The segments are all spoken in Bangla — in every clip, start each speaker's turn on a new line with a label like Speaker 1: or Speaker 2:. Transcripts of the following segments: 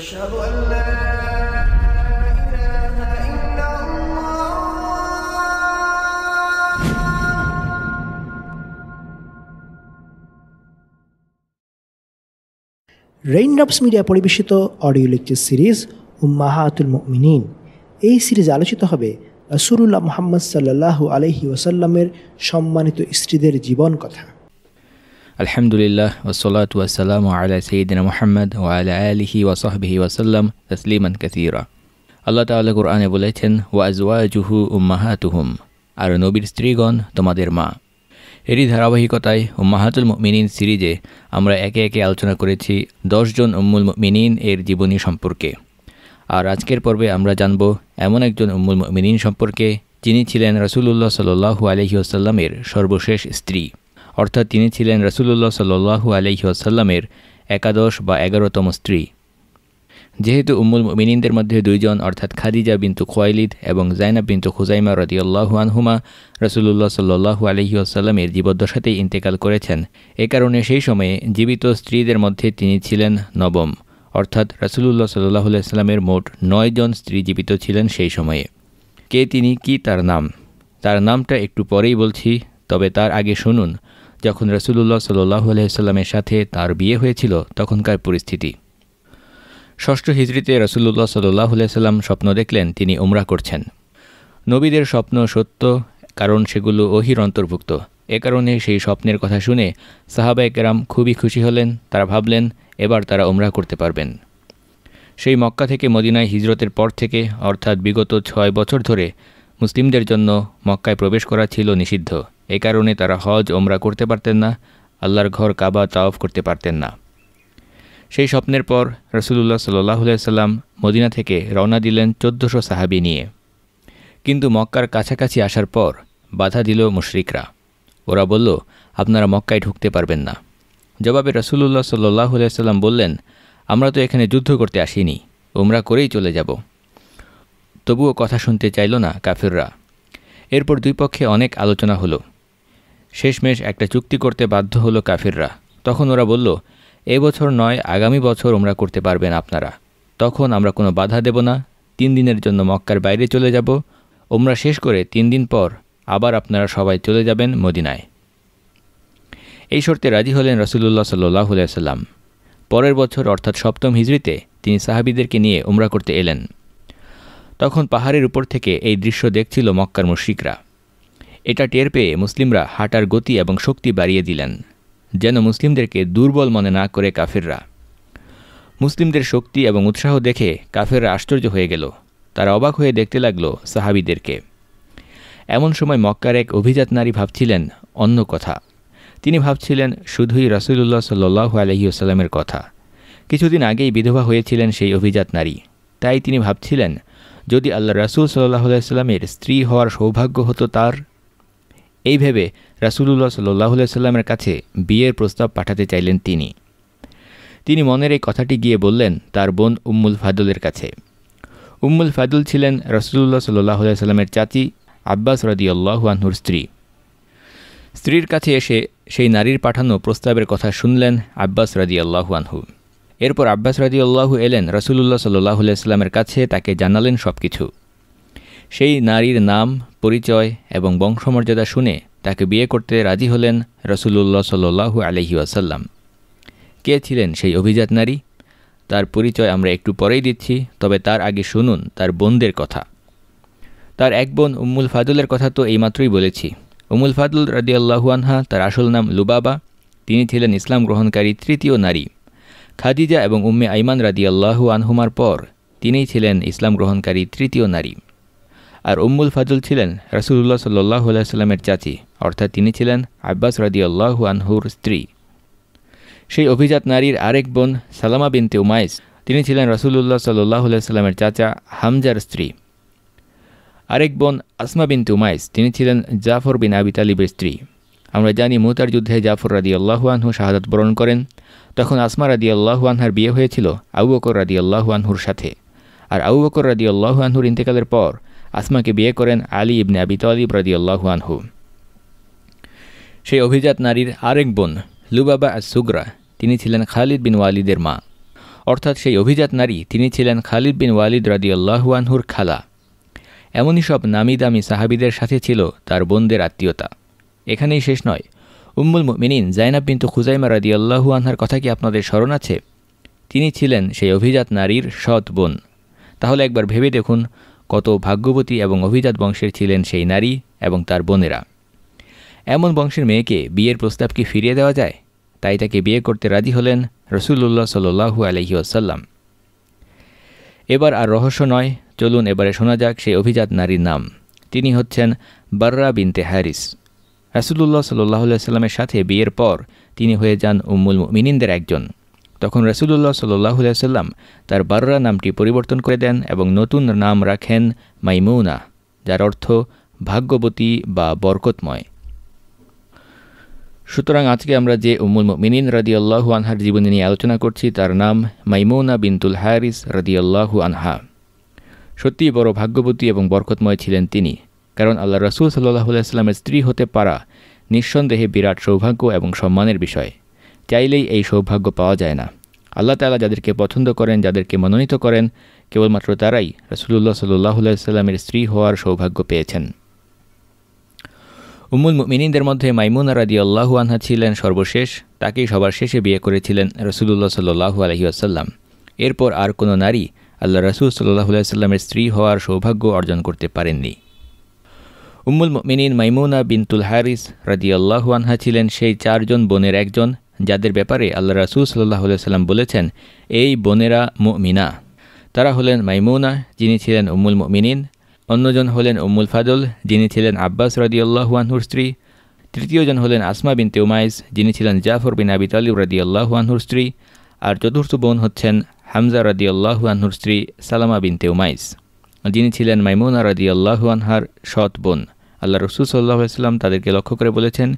Speaker 1: أشهد أن لا
Speaker 2: রেইনড্রপস মিডিয়া পরিবেশিত অডিও লেকচার সিরিজ উম্মাহাতুল মুমিনিন এই সিরিজ আলোচিত হবে রসুরুল্লাহ মোহাম্মদ সাল্লাহ আলহি ওসাল্লামের সম্মানিত স্ত্রীদের জীবন কথা আলহামদুলিল্লাহ ওসলাত ওয়াসালাম আলা সঈদিন মোহাম্মদ ও আল আলিহি ওয়াসাহবিহি ওয়াসাল্লাম তসলিমান কাসিরা আল্লাহ তাল্লাহ কুরআনে বলেছেন জুহু উম্মাহা তুহুম আর নবীর স্ত্রীগণ তোমাদের মা এরই ধারাবাহিকতায় উম্মাহাতুল মিনিন সিরিজে আমরা একে একে আলোচনা করেছি দশজন উম্মুল মিনিন এর জীবনী সম্পর্কে আর আজকের পর্বে আমরা জানব এমন একজন উম্মুল মিনিন সম্পর্কে যিনি ছিলেন রসুলুল্লাহ সাল্লু আলহিউসাল্লামের সর্বশেষ স্ত্রী অর্থাৎ তিনি ছিলেন রসুল্লাহ সাল্লু আলহি আসাল্লামের একাদশ বা এগারোতম স্ত্রী যেহেতু উম্মুল মিনীন্দের মধ্যে দুইজন অর্থাৎ খাদিজা বিন্তু খোয়াইলিদ এবং জাইনাব বিন্তু খুজাইমা রদিউল্লাহু আনহুমা রসুল্লাহ সাল্লু আলহি আসাল্লামের জীবদ্দশাতেই ইন্তেকাল করেছেন এ কারণে সেই সময়ে জীবিত স্ত্রীদের মধ্যে তিনি ছিলেন নবম অর্থাৎ রাসুলুল্লাহ সাল্লাহ আলাইস্লামের মোট নয়জন স্ত্রী জীবিত ছিলেন সেই সময়ে কে তিনি কি তার নাম তার নামটা একটু পরেই বলছি তবে তার আগে শুনুন যখন রসুলুল্লাহ সাল্লাহ আলহিসাল্লামের সাথে তার বিয়ে হয়েছিল তখনকার পরিস্থিতি ষষ্ঠ হিজড়িতে রসুল্লাহ সাল্লাহ আলহিসাল্লাম স্বপ্ন দেখলেন তিনি উমরা করছেন নবীদের স্বপ্ন সত্য কারণ সেগুলো অহির অন্তর্ভুক্ত এ কারণে সেই স্বপ্নের কথা শুনে সাহাবা একরাম খুবই খুশি হলেন তারা ভাবলেন এবার তারা উমরা করতে পারবেন সেই মক্কা থেকে মদিনায় হিজরতের পর থেকে অর্থাৎ বিগত ছয় বছর ধরে মুসলিমদের জন্য মক্কায় প্রবেশ করা ছিল নিষিদ্ধ এ কারণে তারা হজ ওমরা করতে পারতেন না আল্লাহর ঘর কাবা তাওফ করতে পারতেন না সেই স্বপ্নের পর রসুলুল্লাহ সাল্লাইসাল্লাম মদিনা থেকে রওনা দিলেন চোদ্দশো সাহাবি নিয়ে কিন্তু মক্কার কাছাকাছি আসার পর বাধা দিল মুশরিকরা ওরা বলল আপনারা মক্কায় ঢুকতে পারবেন না জবাবে রসুলুল্লাহ সাল্লাহ সাল্লাম বললেন আমরা তো এখানে যুদ্ধ করতে আসিনি ওমরা করেই চলে যাব তবুও কথা শুনতে চাইল না কাফিররা এরপর দুই পক্ষে অনেক আলোচনা হলো শেষমেশ একটা চুক্তি করতে বাধ্য হলো কাফিররা তখন ওরা বলল এ বছর নয় আগামী বছর ওমরা করতে পারবেন আপনারা তখন আমরা কোনো বাধা দেব না তিন দিনের জন্য মক্কার বাইরে চলে যাব ওমরা শেষ করে তিন দিন পর আবার আপনারা সবাই চলে যাবেন মদিনায় এই শর্তে রাজি হলেন রসুল্লাহ সাল্লাইসাল্লাম পরের বছর অর্থাৎ সপ্তম হিজড়িতে তিনি সাহাবিদেরকে নিয়ে উমরা করতে এলেন তখন পাহাড়ের উপর থেকে এই দৃশ্য দেখছিল মক্কার মুশিকরা এটা টের পেয়ে মুসলিমরা হাঁটার গতি এবং শক্তি বাড়িয়ে দিলেন যেন মুসলিমদেরকে দুর্বল মনে না করে কাফিররা মুসলিমদের শক্তি এবং উৎসাহ দেখে কাফেররা আশ্চর্য হয়ে গেল তারা অবাক হয়ে দেখতে লাগল সাহাবিদেরকে এমন সময় মক্কার এক অভিজাত নারী ভাবছিলেন অন্য কথা তিনি ভাবছিলেন শুধুই রসুল্লাহ সাল্লু আলহিউসাল্লামের কথা কিছুদিন আগেই বিধবা হয়েছিলেন সেই অভিজাত নারী তাই তিনি ভাবছিলেন যদি আল্লাহ রসুল সাল্লাহ আলাইস্লামের স্ত্রী হওয়ার সৌভাগ্য হতো তার এই ভেবে রাসুলুল্লাহ সাল্লাহ সাল্লামের কাছে বিয়ের প্রস্তাব পাঠাতে চাইলেন তিনি তিনি মনের এই কথাটি গিয়ে বললেন তার বোন উম্মুল ফাদুলের কাছে উম্মুল ফাদুল ছিলেন রসুল্লাহ সাল্লাহ সাল্লামের চাচি আব্বাস রাদি আনহুর স্ত্রী স্ত্রীর কাছে এসে সেই নারীর পাঠানো প্রস্তাবের কথা শুনলেন আব্বাস রাদিয়াল্লাহু আনহু এরপর আব্বাস আল্লাহু এলেন রসুলুল্লাহ সাল্লাহ সাল্লামের কাছে তাকে জানালেন সব কিছু সেই নারীর নাম পরিচয় এবং বংশমর্যাদা শুনে তাকে বিয়ে করতে রাজি হলেন রসুলুল্লাহ সাল্লু আলহি আসাল্লাম কে ছিলেন সেই অভিজাত নারী তার পরিচয় আমরা একটু পরেই দিচ্ছি তবে তার আগে শুনুন তার বোনদের কথা তার এক বোন উম্মুল ফাদুলের কথা তো এইমাত্রই বলেছি উমুল ফাদুল রাদিয়াল্লাহু আনহা তার আসল নাম লুবাবা তিনি ছিলেন ইসলাম গ্রহণকারী তৃতীয় নারী খাদিজা এবং উম্মে আইমান আল্লাহু আনহুমার পর তিনিই ছিলেন ইসলাম গ্রহণকারী তৃতীয় নারী আর উম্মুল ফাজুল ছিলেন রাসুলুল্লাহ সাল্লাহ আলাইস্লামের চাচি অর্থাৎ তিনি ছিলেন আব্বাস রাদিউল্লাহ আনহুর স্ত্রী সেই অভিজাত নারীর আরেক বোন সালামা বিনতে উমাইস তিনি ছিলেন রাসুলুল্লাহ সাল্লাহ আলাইস্লামের চাচা হামজার স্ত্রী আরেক বোন আসমা বিনতে উমাইস তিনি ছিলেন জাফর বিন আবি তালিবের স্ত্রী আমরা জানি মুতার যুদ্ধে জাফর রাদি আল্লাহুয়ানহু শাহাদ বরণ করেন তখন আসমা রাদি আল্লাহুয়ানহার বিয়ে হয়েছিল আউ বকর রাদি আল্লাহুয়ানহুর সাথে আর আউ বকর রাদি আল্লাহুয়ানহুর ইন্তেকালের পর আসমাকে বিয়ে করেন আলী ইবনে আবি তলিব রদিয়াল্লাহু আনহু সেই অভিজাত নারীর আরেক বোন লুবাবা সুগরা তিনি ছিলেন খালিদ বিন ওয়ালিদের মা অর্থাৎ সেই অভিজাত নারী তিনি ছিলেন খালিদ বিন ওয়ালিদ রদিয়াল্লাহু আনহুর খালা এমনই সব নামি দামি সাহাবিদের সাথে ছিল তার বোনদের আত্মীয়তা এখানেই শেষ নয় উম্মুল মিনিন জাইনাব বিন্তু খুজাইমা রাদিয়াল্লাহু আনহার কথা কি আপনাদের স্মরণ আছে তিনি ছিলেন সেই অভিজাত নারীর সৎ বোন তাহলে একবার ভেবে দেখুন কত ভাগ্যবতী এবং অভিজাত বংশের ছিলেন সেই নারী এবং তার বোনেরা এমন বংশের মেয়েকে বিয়ের প্রস্তাব কি ফিরিয়ে দেওয়া যায় তাই তাকে বিয়ে করতে রাজি হলেন রসুল্লাহ সাল্লু আলহি আসাল্লাম এবার আর রহস্য নয় চলুন এবারে শোনা যাক সেই অভিজাত নারীর নাম তিনি হচ্ছেন বার্রা বিনতে হ্যারিস রাসুলুল্লাহ সাল্লাহ সাল্লামের সাথে বিয়ের পর তিনি হয়ে যান উম্মুল মিনিনদের একজন তখন রসুলুল্লাহ সাল্লাহ সাল্লাম তার বাররা নামটি পরিবর্তন করে দেন এবং নতুন নাম রাখেন মাইমৌনা যার অর্থ ভাগ্যবতী বা বরকতময় সুতরাং আজকে আমরা যে উমুল মিনিন আল্লাহু আনহার জীবনী নিয়ে আলোচনা করছি তার নাম মাইমৌনা বিনতুল হারিস আল্লাহু আনহা সত্যিই বড় ভাগ্যবতী এবং বরকতময় ছিলেন তিনি কারণ আল্লাহ রসুল সাল্লাহ আলাইস্লামের স্ত্রী হতে পারা নিঃসন্দেহে বিরাট সৌভাগ্য এবং সম্মানের বিষয় চাইলেই এই সৌভাগ্য পাওয়া যায় না আল্লাহ তালা যাদেরকে পছন্দ করেন যাদেরকে মনোনীত করেন কেবলমাত্র তারাই রসুল্লাহ সাল্লাহ সাল্লামের স্ত্রী হওয়ার সৌভাগ্য পেয়েছেন উমুল মিনীদের মধ্যে মাইমুনা রাদি আল্লাহু আনহা ছিলেন সর্বশেষ তাকেই সবার শেষে বিয়ে করেছিলেন রসুলুল্লাহ সাল্লু আসাল্লাম এরপর আর কোনো নারী আল্লাহ রসুল সাল্লাহ সাল্লামের স্ত্রী হওয়ার সৌভাগ্য অর্জন করতে পারেননি উম্মুল মিনীন মাইমুনা বিনতুল হারিস রাদি আল্লাহু আনহা ছিলেন সেই চারজন বোনের একজন যাদের ব্যাপারে আল্লাহ রাসুল সাল্লাহ সাল্লাম বলেছেন এই বোনেরা মিনা তারা হলেন মাইমুনা যিনি ছিলেন উম্মুল মিনিন অন্যজন হলেন উম্মুল ফাদল যিনি ছিলেন আব্বাস রাদিউল্লাহুয়ানহুর স্ত্রী তৃতীয়জন হলেন আসমা বিন তেউমাইজ যিনি ছিলেন জাফর বিন আবি তালিব রাদিউল্লাহুয়ানহুর স্ত্রী আর চতুর্থ বোন হচ্ছেন হামজা রাদিউল্লাহুয়ানহুর স্ত্রী সালামা বিন তেউমাইজ যিনি ছিলেন মাইমুনা রাদি আল্লাহুয়ানহার সৎ বোন আল্লাহ রসুল সাল্লাহ সাল্লাম তাদেরকে লক্ষ্য করে বলেছেন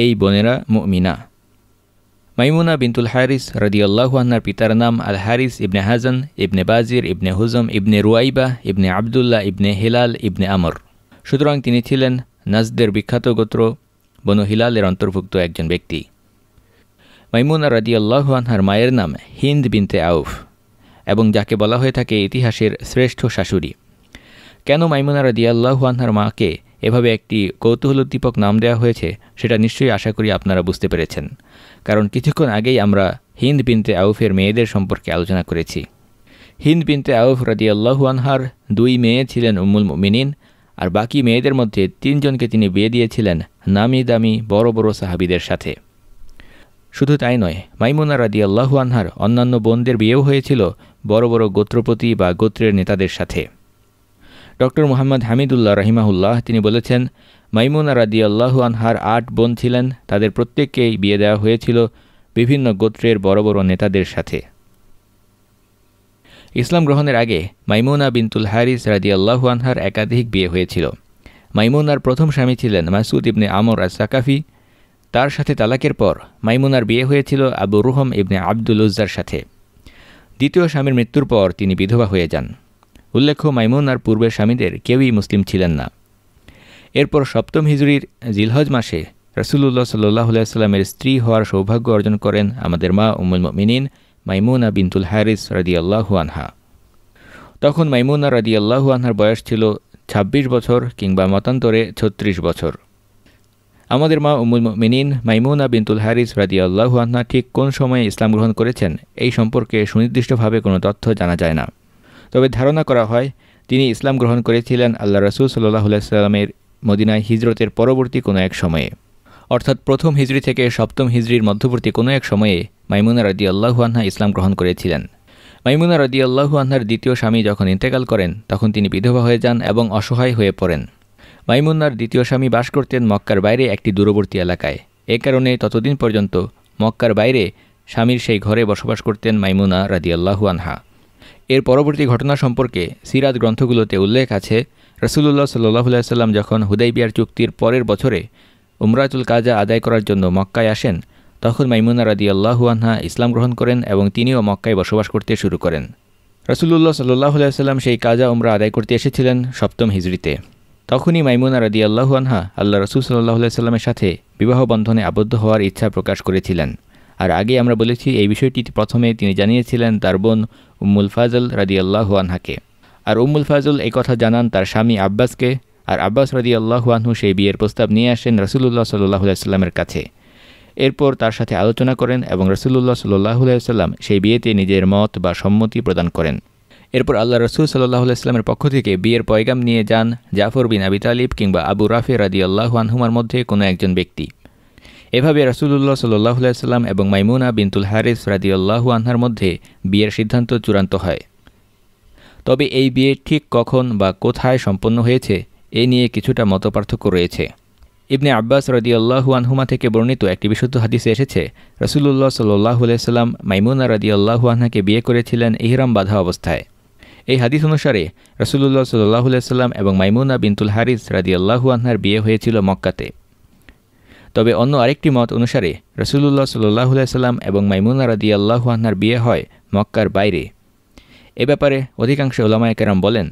Speaker 2: এই বোনেরা মুমিনা মাইমুনা বিনতুল হারিস রদিয়াল্লাহু আন্নার পিতার নাম আল হারিস ইবনে হাজান ইবনে বাজির ইবনে হুজম ইবনে রুয়াইবা ইবনে আবদুল্লাহ ইবনে হেলাল ইবনে আমর সুতরাং তিনি ছিলেন নাজদের বিখ্যাত গোত্র বনু হিলালের অন্তর্ভুক্ত একজন ব্যক্তি মাইমুনা রদিয়াল্লাহু আনহার মায়ের নাম হিন্দ বিনতে আউফ এবং যাকে বলা হয়ে থাকে ইতিহাসের শ্রেষ্ঠ শাশুড়ি কেন মাইমুনা রদিয়াল্লাহু আনহার মাকে এভাবে একটি কৌতূহলোদ্দীপক নাম দেওয়া হয়েছে সেটা নিশ্চয়ই আশা করি আপনারা বুঝতে পেরেছেন কারণ কিছুক্ষণ আগেই আমরা হিন্দ বিনতে আউফের মেয়েদের সম্পর্কে আলোচনা করেছি হিন্দ বিনতে আউফ রাজিয়াল্লাহু আনহার দুই মেয়ে ছিলেন উমুল মিনিন আর বাকি মেয়েদের মধ্যে তিনজনকে তিনি বিয়ে দিয়েছিলেন নামি দামি বড় বড় সাহাবিদের সাথে শুধু তাই নয় মাইমুনা রাদি আল্লাহু আনহার অন্যান্য বোনদের বিয়েও হয়েছিল বড় বড় গোত্রপতি বা গোত্রের নেতাদের সাথে ডক্টর মোহাম্মদ হামিদুল্লাহ রহিমাহুল্লাহ তিনি বলেছেন মাইমুনা রাদি আল্লাহু আনহার আট বোন ছিলেন তাদের প্রত্যেককেই বিয়ে দেওয়া হয়েছিল বিভিন্ন গোত্রের বড় বড় নেতাদের সাথে ইসলাম গ্রহণের আগে মাইমুনা বিনতুল হারিস রাদি আল্লাহু আনহার একাধিক বিয়ে হয়েছিল মাইমুনার প্রথম স্বামী ছিলেন মাসুদ ইবনে আমর আজ সাকাফি তার সাথে তালাকের পর মাইমুনার বিয়ে হয়েছিল আবু রুহম ইবনে আব্দুল উজ্জার সাথে দ্বিতীয় স্বামীর মৃত্যুর পর তিনি বিধবা হয়ে যান উল্লেখ্য মাইমুন আর পূর্বের স্বামীদের কেউই মুসলিম ছিলেন না এরপর সপ্তম হিজুরির জিলহজ মাসে রসুল্লাহ সাল্লাহ সাল্লামের স্ত্রী হওয়ার সৌভাগ্য অর্জন করেন আমাদের মা উমুল মিনিন মাইমুনা বিনতুল হারিস রাদিয়াল্লাহু আনহা তখন মাইমুনা রাদিয়াল্লাহু আনহার বয়স ছিল ২৬ বছর কিংবা মতান্তরে ৩৬ বছর আমাদের মা উমুল মিনিন মাইমুনা বিনতুল হ্যারিস রাদিয়াল্লাহু আনহা ঠিক কোন সময়ে ইসলাম গ্রহণ করেছেন এই সম্পর্কে সুনির্দিষ্টভাবে কোনো তথ্য জানা যায় না তবে ধারণা করা হয় তিনি ইসলাম গ্রহণ করেছিলেন আল্লাহ রসুল সাল্লাহ সাল্লামের মদিনায় হিজরতের পরবর্তী কোনো এক সময়ে অর্থাৎ প্রথম হিজড়ি থেকে সপ্তম হিজড়ির মধ্যবর্তী কোনো এক সময়ে মাইমুনা রদি আল্লাহু আহা ইসলাম গ্রহণ করেছিলেন মাইমুনা রদি আল্লাহু আহার দ্বিতীয় স্বামী যখন ইন্তেকাল করেন তখন তিনি বিধবা হয়ে যান এবং অসহায় হয়ে পড়েন মাইমুন্নার দ্বিতীয় স্বামী বাস করতেন মক্কার বাইরে একটি দূরবর্তী এলাকায় এ কারণে ততদিন পর্যন্ত মক্কার বাইরে স্বামীর সেই ঘরে বসবাস করতেন মাইমুনা আল্লাহু আনহা এর পরবর্তী ঘটনা সম্পর্কে সিরাত গ্রন্থগুলোতে উল্লেখ আছে রসুল্লাহ সাল্লাহ সাল্লাম যখন হুদাইবিয়ার চুক্তির পরের বছরে উমরাতুল কাজা আদায় করার জন্য মক্কায় আসেন তখন মাইমুনা রাদি আল্লাহুয়ানহা ইসলাম গ্রহণ করেন এবং তিনিও মক্কায় বসবাস করতে শুরু করেন রসুল্লাহ সাল্লাহ সাল্লাম সেই কাজা উমরা আদায় করতে এসেছিলেন সপ্তম হিজড়িতে তখনই মাইমুনা রাদি আল্লাহুয়ানহা আল্লাহ রসুল সাল্লাহ সাল্লামের সাথে বিবাহ বন্ধনে আবদ্ধ হওয়ার ইচ্ছা প্রকাশ করেছিলেন আর আগে আমরা বলেছি এই বিষয়টি প্রথমে তিনি জানিয়েছিলেন তার বোন উম্মুল ফাজল রাদি আল্লাহু আর উম্মুল ফাজল এই কথা জানান তার স্বামী আব্বাসকে আর আব্বাস রাদি আল্লাহু সেই বিয়ের প্রস্তাব নিয়ে আসেন রসুল্লাহ সাল্লাহ কাছে এরপর তার সাথে আলোচনা করেন এবং রসুল্লাহ সাল্লাহু সাল্লাম সেই বিয়েতে নিজের মত বা সম্মতি প্রদান করেন এরপর আল্লাহ রসুল সাল্লাহ ইসলামের পক্ষ থেকে বিয়ের পয়গাম নিয়ে যান জাফর বিন আবি তালিব কিংবা আবু রাফে রাদি আল্লাহু মধ্যে কোনো একজন ব্যক্তি এভাবে রাসুলুল্লাহ সাল্লাহ সাল্লাম এবং মাইমুনা বিনতুল হারিস রাদিউল্লাহু আনহার মধ্যে বিয়ের সিদ্ধান্ত চূড়ান্ত হয় তবে এই বিয়ে ঠিক কখন বা কোথায় সম্পন্ন হয়েছে এ নিয়ে কিছুটা মতপার্থক্য রয়েছে ইবনে আব্বাস রদিউল্লাহু আনহুমা থেকে বর্ণিত একটি বিশুদ্ধ হাদিসে এসেছে রসুল্লাহ সাল্লু আলাইসাল্লাম মাইমুনা রদিউল্লাহু আনহাকে বিয়ে করেছিলেন ইহরাম বাধা অবস্থায় এই হাদিস অনুসারে রসুল্লাহ সাল্লাহ সাল্লাম এবং মাইমুনা বিনতুল হারিস রাদিয়াল্লাহু আনহার বিয়ে হয়েছিল মক্কাতে তবে অন্য আরেকটি মত অনুসারে রসুলুল্লাহ সাল্লাহ সাল্লাম এবং মাইমুল্লা রাদি আল্লাহুয়ান্নার বিয়ে হয় মক্কার বাইরে এ ব্যাপারে অধিকাংশ ওলামায়কেরাম বলেন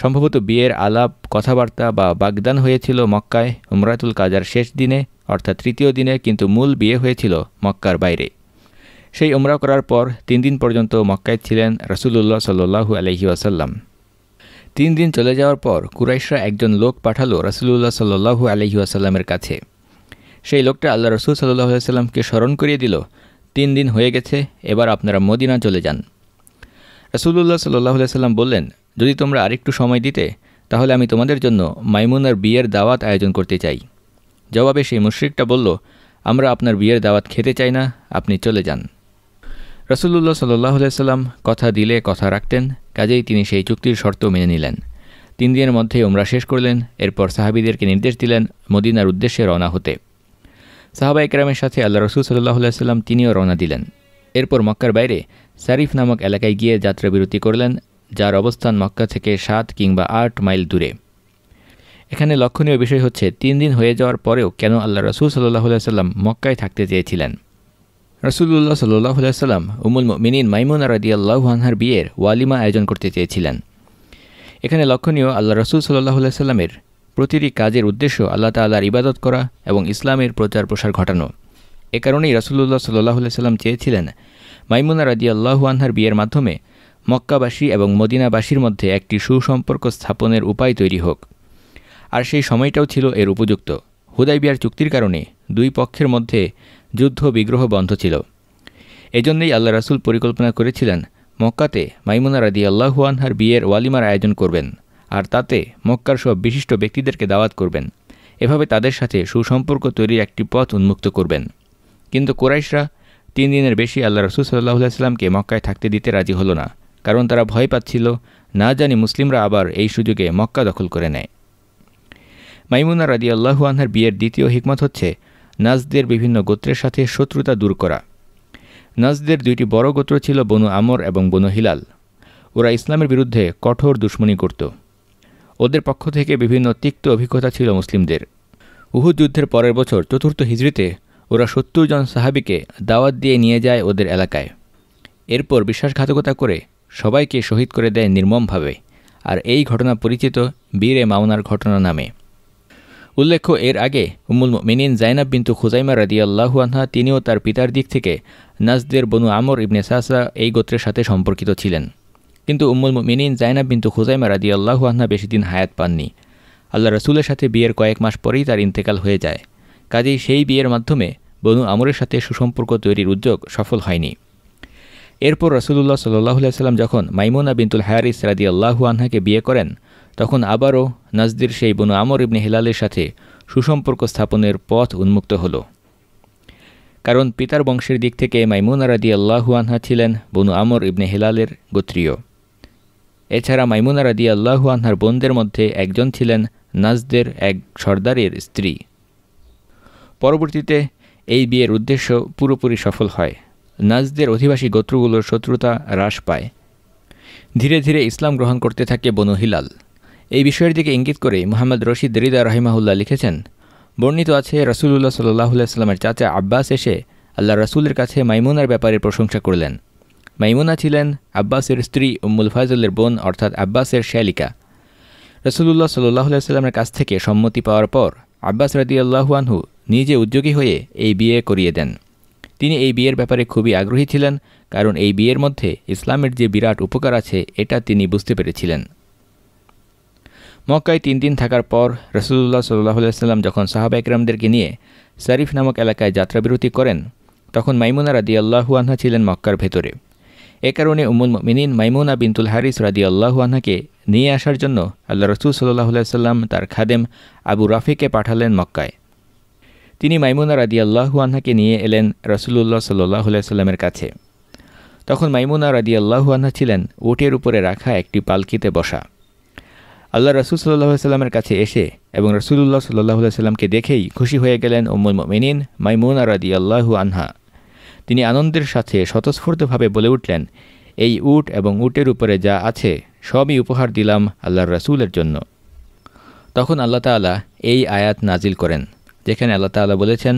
Speaker 2: সম্ভবত বিয়ের আলাপ কথাবার্তা বা বাগদান হয়েছিল মক্কায় উমরাতুল কাজার শেষ দিনে অর্থাৎ তৃতীয় দিনে কিন্তু মূল বিয়ে হয়েছিল মক্কার বাইরে সেই উমরা করার পর তিন দিন পর্যন্ত মক্কায় ছিলেন রসুলুল্লাহ সাল্লু আলহি আসাল্লাম তিন দিন চলে যাওয়ার পর কুরাইশরা একজন লোক পাঠালো রসুলুল্লাহ সাল্লু আলহি কাছে সেই লোকটা আল্লাহ রসুল সাল্লু আলাইসাল্লামকে স্মরণ করিয়ে দিল তিন দিন হয়ে গেছে এবার আপনারা মদিনা চলে যান রসুল্লাহ সাল্লাহ সাল্লাম বললেন যদি তোমরা আরেকটু সময় দিতে তাহলে আমি তোমাদের জন্য মাইমুনার বিয়ের দাওয়াত আয়োজন করতে চাই জবাবে সেই মুশ্রিকটা বলল আমরা আপনার বিয়ের দাওয়াত খেতে চাই না আপনি চলে যান রসুল্লাহ সাল্লাহ সাল্লাম কথা দিলে কথা রাখতেন কাজেই তিনি সেই চুক্তির শর্ত মেনে নিলেন তিন দিনের মধ্যে ওমরা শেষ করলেন এরপর সাহাবিদেরকে নির্দেশ দিলেন মদিনার উদ্দেশ্যে রওনা হতে সাহাবা একরামের সাথে আল্লাহ রসুল সাল্লাহ সাল্লাম তিনিও রওনা দিলেন এরপর মক্কার বাইরে সারিফ নামক এলাকায় গিয়ে যাত্রা বিরতি করলেন যার অবস্থান মক্কা থেকে সাত কিংবা আট মাইল দূরে এখানে লক্ষণীয় বিষয় হচ্ছে তিন দিন হয়ে যাওয়ার পরেও কেন আল্লাহ রসুল সাল্লাহ সাল্লাম মক্কায় থাকতে চেয়েছিলেন রসুল্লাহ সাল্লাহ সাল্লাম উমুল মিনিন মাইমুনা রাদি আনহার বিয়ের ওয়ালিমা আয়োজন করতে চেয়েছিলেন এখানে লক্ষণীয় আল্লাহ রসুল সাল্লাহ সাল্লামের প্রতিটি কাজের উদ্দেশ্য আল্লাহ তাল্লাহর ইবাদত করা এবং ইসলামের প্রচার প্রসার ঘটানো এ কারণেই রাসুল্লাহ সাল্লাহ সাল্লাম চেয়েছিলেন মাইমুনা রাজি আল্লাহু আনহার বিয়ের মাধ্যমে মক্কাবাসী এবং মদিনাবাসীর মধ্যে একটি সুসম্পর্ক স্থাপনের উপায় তৈরি হোক আর সেই সময়টাও ছিল এর উপযুক্ত হুদাইবিয়ার চুক্তির কারণে দুই পক্ষের মধ্যে যুদ্ধ বিগ্রহ বন্ধ ছিল এজন্যই আল্লাহ রাসুল পরিকল্পনা করেছিলেন মক্কাতে মাইমুনা রাদি আনহার বিয়ের ওয়ালিমার আয়োজন করবেন আর তাতে মক্কার সব বিশিষ্ট ব্যক্তিদেরকে দাওয়াত করবেন এভাবে তাদের সাথে সুসম্পর্ক তৈরির একটি পথ উন্মুক্ত করবেন কিন্তু কোরাইশরা তিন দিনের বেশি আল্লাহ রসুল সাল্লাহ আসলামকে মক্কায় থাকতে দিতে রাজি হলো না কারণ তারা ভয় পাচ্ছিল না জানি মুসলিমরা আবার এই সুযোগে মক্কা দখল করে নেয় মাইমুনা রাজি আল্লাহু আনহার বিয়ের দ্বিতীয় হিকমত হচ্ছে নাজদের বিভিন্ন গোত্রের সাথে শত্রুতা দূর করা নাজদের দুইটি বড় গোত্র ছিল বনু আমর এবং বনু হিলাল ওরা ইসলামের বিরুদ্ধে কঠোর দুশ্মনী করত ওদের পক্ষ থেকে বিভিন্ন তিক্ত অভিজ্ঞতা ছিল মুসলিমদের উহুদ যুদ্ধের পরের বছর চতুর্থ হিজড়িতে ওরা সত্তর জন সাহাবিকে দাওয়াত দিয়ে নিয়ে যায় ওদের এলাকায় এরপর বিশ্বাসঘাতকতা করে সবাইকে শহীদ করে দেয় নির্মমভাবে আর এই ঘটনা পরিচিত বীরে মাওনার ঘটনা নামে উল্লেখ্য এর আগে উমুল মিনিন জাইনাব বিন্তু খুজাইমা আল্লাহু আনহা তিনিও তার পিতার দিক থেকে নাজদের বনু আমর ইবনে সাসা এই গোত্রের সাথে সম্পর্কিত ছিলেন কিন্তু উম্মুল মিনিন জায়নাব বিন্তু খুজাইমা রাদি আল্লাহু আহনা বেশি দিন হায়াত পাননি আল্লাহ রসুলের সাথে বিয়ের কয়েক মাস পরেই তার ইন্তেকাল হয়ে যায় কাজেই সেই বিয়ের মাধ্যমে বনু আমরের সাথে সুসম্পর্ক তৈরির উদ্যোগ সফল হয়নি এরপর রসুলুল্লাহ সাল্লাহ সাল্লাম যখন মাইমুনা বিন্তুল হায়ারিস রাদি আল্লাহু আহ্নাকে বিয়ে করেন তখন আবারও নাজদির সেই বনু আমর ইবনে হিলালের সাথে সুসম্পর্ক স্থাপনের পথ উন্মুক্ত হলো কারণ পিতার বংশের দিক থেকে মাইমুনা রাদি আল্লাহু আনহা ছিলেন বনু আমর ইবনে হিলালের গোত্রীয় এছাড়া মাইমুনা রাদি আল্লাহু আনহার বোনদের মধ্যে একজন ছিলেন নাজদের এক সর্দারের স্ত্রী পরবর্তীতে এই বিয়ের উদ্দেশ্য পুরোপুরি সফল হয় নাজদের অধিবাসী গোত্রগুলোর শত্রুতা হ্রাস পায় ধীরে ধীরে ইসলাম গ্রহণ করতে থাকে বনু হিলাল এই বিষয়ের দিকে ইঙ্গিত করে মোহাম্মদ রশিদ রিদা রহিমাহুল্লাহ লিখেছেন বর্ণিত আছে রসুল্লাহ সাল্লাহ সাল্লামের চাচা আব্বাস এসে আল্লাহ রসুলের কাছে মাইমুনার ব্যাপারে প্রশংসা করলেন মাইমুনা ছিলেন আব্বাসের স্ত্রী উম্মুল ফয়জলের বোন অর্থাৎ আব্বাসের শ্যালিকা রসুল্লাহ সাল্লাহ সাল্লামের কাছ থেকে সম্মতি পাওয়ার পর আব্বাস রাদিয়াল্লাহুয়ানহু নিজে উদ্যোগী হয়ে এই বিয়ে করিয়ে দেন তিনি এই বিয়ের ব্যাপারে খুবই আগ্রহী ছিলেন কারণ এই বিয়ের মধ্যে ইসলামের যে বিরাট উপকার আছে এটা তিনি বুঝতে পেরেছিলেন মক্কায় তিন দিন থাকার পর রসুল্লাহ সাল্লাহ সাল্লাম যখন সাহাবা একরামদেরকে নিয়ে শরিফ নামক এলাকায় যাত্রাবিরতি করেন তখন মাইমুনা রাদিয়াল্লাহু আনহা ছিলেন মক্কার ভেতরে এ কারণে উমুল মিনিন মাইমুনা বিনতুল হারিস রাদি আনহাকে নিয়ে আসার জন্য আল্লাহ রসুল সাল্লাহ সাল্লাম তার খাদেম আবু রাফিকে পাঠালেন মক্কায় তিনি মাইমুনা রাদি আল্লাহু আনহাকে নিয়ে এলেন রসুলুল্লাহ সাল্লাহ সাল্লামের কাছে তখন মাইমুনা রাদি আল্লাহু আনহা ছিলেন ওটের উপরে রাখা একটি পালকিতে বসা আল্লাহ রসুল সাল্লাহ সাল্লামের কাছে এসে এবং রসুলুল্লাহ সাল্লাহ সাল্লামকে দেখেই খুশি হয়ে গেলেন উমুল মিনিন মাইমুনা রাদি আল্লাহু আনহা তিনি আনন্দের সাথে স্বতঃস্ফূর্তভাবে বলে উঠলেন এই উট এবং উটের উপরে যা আছে সবই উপহার দিলাম আল্লাহর রাসুলের জন্য তখন আল্লাহ তালা এই আয়াত নাজিল করেন যেখানে আল্লাহ তালা বলেছেন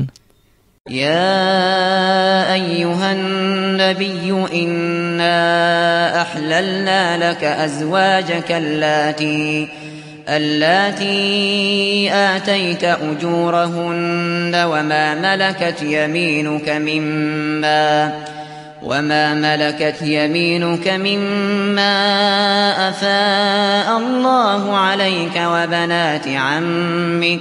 Speaker 1: ইয়া اللاتي آتيت أجورهن وما ملكت يمينك مما وما ملكت يمينك مما أفاء الله عليك وبنات عمك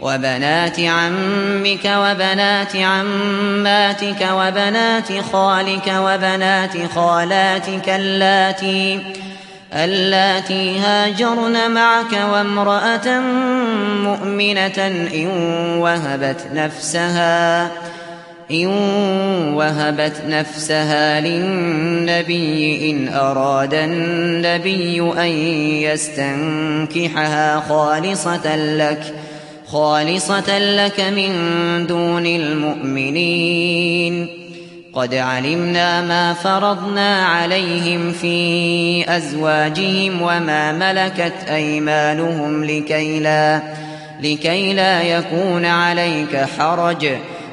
Speaker 1: وبنات عمك وبنات عماتك وبنات خالك وبنات خالاتك اللاتي اللاتي هاجرن معك وامرأة مؤمنة إن وهبت نفسها إن وهبت نفسها للنبي إن أراد النبي أن يستنكحها خالصة لك خالصة لك من دون المؤمنين قد علمنا ما فرضنا عليهم في أزواجهم وما ملكت أيمانهم لكي لا, لكي لا يكون عليك حرج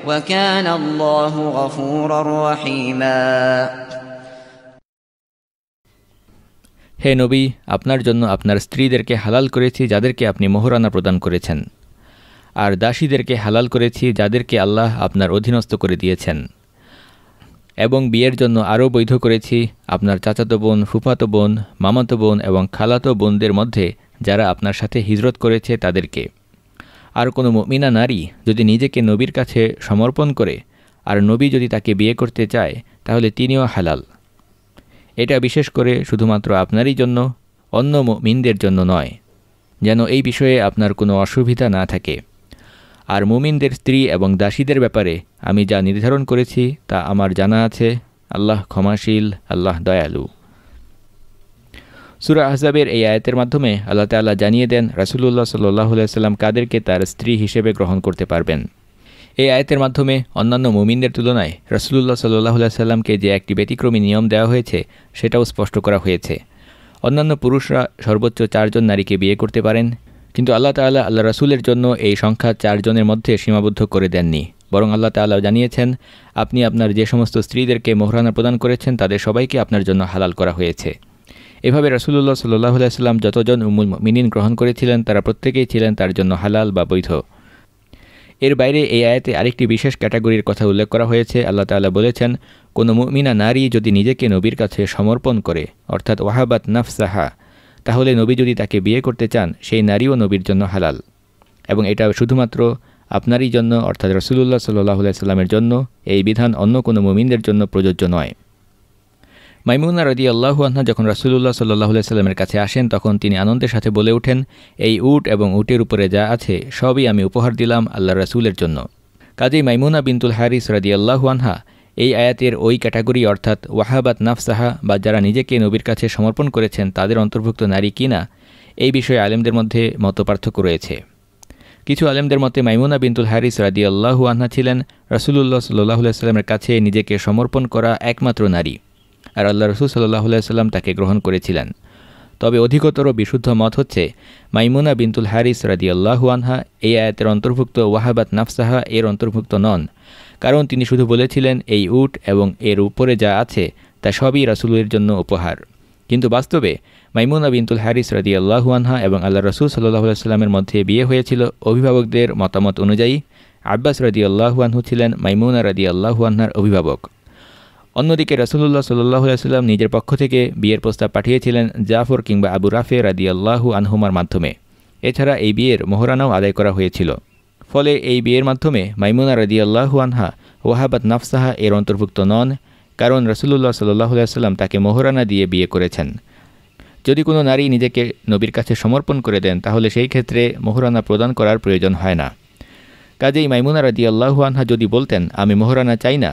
Speaker 1: وكان الله غفورا رحيما
Speaker 2: হে নবী আপনার জন্য আপনার স্ত্রীদেরকে হালাল করেছি যাদেরকে আপনি মোহরানা প্রদান করেছেন আর দাসীদেরকে হালাল করেছি যাদেরকে আল্লাহ আপনার অধীনস্থ করে দিয়েছেন এবং বিয়ের জন্য আরও বৈধ করেছি আপনার চাচাতো বোন ফুফাতো বোন মামাতো বোন এবং খালাতো বোনদের মধ্যে যারা আপনার সাথে হিজরত করেছে তাদেরকে আর কোনো মিনা নারী যদি নিজেকে নবীর কাছে সমর্পণ করে আর নবী যদি তাকে বিয়ে করতে চায় তাহলে তিনিও হালাল এটা বিশেষ করে শুধুমাত্র আপনারই জন্য অন্য মিনদের জন্য নয় যেন এই বিষয়ে আপনার কোনো অসুবিধা না থাকে আর মুমিনদের স্ত্রী এবং দাসীদের ব্যাপারে আমি যা নির্ধারণ করেছি তা আমার জানা আছে আল্লাহ ক্ষমাশীল আল্লাহ দয়ালু সুরা আহজাবের এই আয়াতের মাধ্যমে আল্লাহ তাল্লাহ জানিয়ে দেন রাসুলুল্লাহ সাল্লাম কাদেরকে তার স্ত্রী হিসেবে গ্রহণ করতে পারবেন এই আয়াতের মাধ্যমে অন্যান্য মুমিনদের তুলনায় রসুল্লাহ সাল্লাহ সাল্লামকে যে একটি ব্যতিক্রমী নিয়ম দেওয়া হয়েছে সেটাও স্পষ্ট করা হয়েছে অন্যান্য পুরুষরা সর্বোচ্চ চারজন নারীকে বিয়ে করতে পারেন কিন্তু আল্লাহ তাল্লাহ আল্লাহ রাসুলের জন্য এই সংখ্যা চারজনের মধ্যে সীমাবদ্ধ করে দেননি বরং আল্লাহ তাল্লাহ জানিয়েছেন আপনি আপনার যে সমস্ত স্ত্রীদেরকে মোহরানা প্রদান করেছেন তাদের সবাইকে আপনার জন্য হালাল করা হয়েছে এভাবে রাসুল্লাহ সাল্লাহ আলাইস্লাম যতজন উমুল মিনিন গ্রহণ করেছিলেন তারা প্রত্যেকেই ছিলেন তার জন্য হালাল বা বৈধ এর বাইরে এই আয়াতে আরেকটি বিশেষ ক্যাটাগরির কথা উল্লেখ করা হয়েছে আল্লাহ তাল্লাহ বলেছেন কোনো মুমিনা নারী যদি নিজেকে নবীর কাছে সমর্পণ করে অর্থাৎ ওয়াহাবাত নাফসাহা তাহলে নবী যদি তাকে বিয়ে করতে চান সেই নারীও নবীর জন্য হালাল এবং এটা শুধুমাত্র আপনারই জন্য অর্থাৎ রসুলুল্লাহ সাল্লাহ সাল্লামের জন্য এই বিধান অন্য কোনো মুমিনদের জন্য প্রযোজ্য নয় মাইমুনা রদি আল্লাহু আহ্না যখন রাসুলুল্লাহ সাল্লাহ সাল্লামের কাছে আসেন তখন তিনি আনন্দের সাথে বলে ওঠেন এই উট এবং উটের উপরে যা আছে সবই আমি উপহার দিলাম আল্লাহ রসুলের জন্য কাজেই মাইমুনা বিনতুল হারিস রদি আল্লাহু আনহা এই আয়াতের ওই ক্যাটাগরি অর্থাৎ ওয়াহাবাত নাফসাহা বা যারা নিজেকে নবীর কাছে সমর্পণ করেছেন তাদের অন্তর্ভুক্ত নারী কিনা এই বিষয়ে আলেমদের মধ্যে মতপার্থক্য রয়েছে কিছু আলেমদের মতে মাইমুনা বিন্তুল হারিস রাদি আল্লাহু আহ্না ছিলেন রসুলুল্লাহ সাল্লাহ সাল্লামের কাছে নিজেকে সমর্পণ করা একমাত্র নারী আর আল্লাহ রসুল সাল্লাহ সাল্লাম তাকে গ্রহণ করেছিলেন তবে অধিকতর বিশুদ্ধ মত হচ্ছে মাইমুনা বিন্তুল হারিস রাদি আল্লাহু আনহা এই আয়াতের অন্তর্ভুক্ত ওয়াহাবাত নাফসাহা এর অন্তর্ভুক্ত নন কারণ তিনি শুধু বলেছিলেন এই উট এবং এর উপরে যা আছে তা সবই রাসুলের জন্য উপহার কিন্তু বাস্তবে মাইমুন আবিনতুল হ্যারিস রাদি আল্লাহুয়ানহা এবং আল্লাহ রসুল সাল্লাহ সাল্লামের মধ্যে বিয়ে হয়েছিল অভিভাবকদের মতামত অনুযায়ী আব্বাস রাদি আল্লাহুয়ানহু ছিলেন মাইমুনা রাদি আল্লাহুয়ানহার অভিভাবক অন্যদিকে রসুল্লাহ সাল্লাহ সাল্লাম নিজের পক্ষ থেকে বিয়ের প্রস্তাব পাঠিয়েছিলেন জাফর কিংবা আবু রাফে রাদি আল্লাহু আনহুমার মাধ্যমে এছাড়া এই বিয়ের মহরানাও আদায় করা হয়েছিল ফলে এই বিয়ের মাধ্যমে মাইমুনা রদি আল্লাহু আনহা ওয়াহাবাদ নাফসাহা এর অন্তর্ভুক্ত নন কারণ রসুল্লাহ সাল্লাম তাকে মোহরানা দিয়ে বিয়ে করেছেন যদি কোনো নারী নিজেকে নবীর কাছে সমর্পণ করে দেন তাহলে সেই ক্ষেত্রে মোহরানা প্রদান করার প্রয়োজন হয় না কাজেই মাইমুনা রদি আল্লাহু আনহা যদি বলতেন আমি মোহরানা চাই না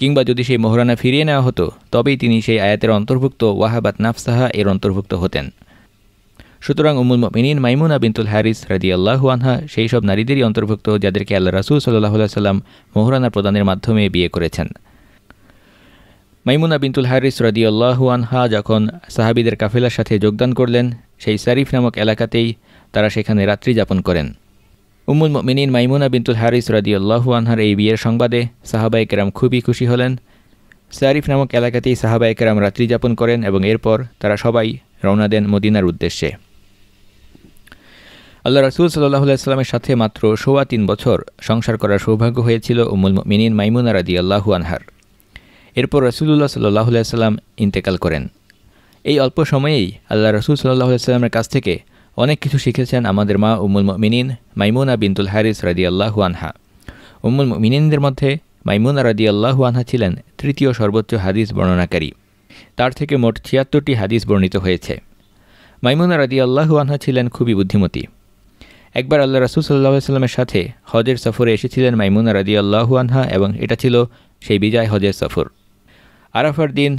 Speaker 2: কিংবা যদি সেই মোহরানা ফিরিয়ে নেওয়া হতো তবেই তিনি সেই আয়াতের অন্তর্ভুক্ত ওয়াহাবাদ নাফসাহা এর অন্তর্ভুক্ত হতেন সুতরাং উমুল মিনীন মাইমুনা বিনতুল হ্যারিস রাজি আল্লাহু আনহা সেই সব নারীদেরই অন্তর্ভুক্ত যাদেরকে আল্লাহ রাসুল সাল্লাহ সাল্লাম মোহরানা প্রদানের মাধ্যমে বিয়ে করেছেন মাইমুনা বিনতুল হারিস রাজি আল্লাহু আনহা যখন সাহাবিদের কাফেলার সাথে যোগদান করলেন সেই সারিফ নামক এলাকাতেই তারা সেখানে রাত্রি যাপন করেন উমুল মিনীন মাইমুনা বিনতুল হারিস রাজি আল্লাহু আনহার এই বিয়ের সংবাদে সাহাবাই কেরাম খুবই খুশি হলেন সারিফ নামক এলাকাতেই সাহাবাই কেরাম রাত্রি যাপন করেন এবং এরপর তারা সবাই রওনা দেন মদিনার উদ্দেশ্যে আল্লাহ রাসুল সাল্লাহ আলাইস্লামের সাথে মাত্র সোয়া তিন বছর সংসার করার সৌভাগ্য হয়েছিল উমুল মিনিন মাইমুনা রাদি আল্লাহু আনহার এরপর রসুল্লাহ সাল্লাহ আলাইস্লাম ইন্তেকাল করেন এই অল্প সময়েই আল্লাহ রসুল সাল্লাহ আলাইস্লামের কাছ থেকে অনেক কিছু শিখেছেন আমাদের মা উমুল মিনিন মাইমুনা বিনতুল হারিস রাদি আল্লাহু আনহা উমুল মিনিনদের মধ্যে মাইমুনা রাদি আল্লাহু আনহা ছিলেন তৃতীয় সর্বোচ্চ হাদিস বর্ণনাকারী তার থেকে মোট ছিয়াত্তরটি হাদিস বর্ণিত হয়েছে মাইমুনা রাদি আল্লাহু আনহা ছিলেন খুবই বুদ্ধিমতী একবার আল্লাহ রাসুল সাল্লাহ সাল্লামের সাথে হজের সফরে এসেছিলেন মাইমুনা রাজি আল্লাহু আনহা এবং এটা ছিল সেই বিজয় হজের সফর আরাফার দিন